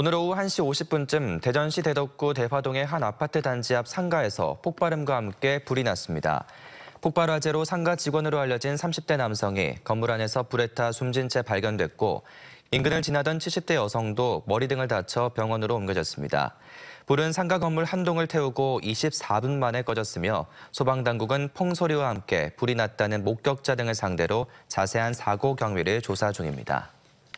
오늘 오후 1시 50분쯤 대전시 대덕구 대화동의 한 아파트 단지 앞 상가에서 폭발음과 함께 불이 났습니다. 폭발 화재로 상가 직원으로 알려진 30대 남성이 건물 안에서 불에 타 숨진 채 발견됐고 인근을 지나던 70대 여성도 머리 등을 다쳐 병원으로 옮겨졌습니다. 불은 상가 건물 한 동을 태우고 24분 만에 꺼졌으며 소방당국은 펑소리와 함께 불이 났다는 목격자 등을 상대로 자세한 사고 경위를 조사 중입니다.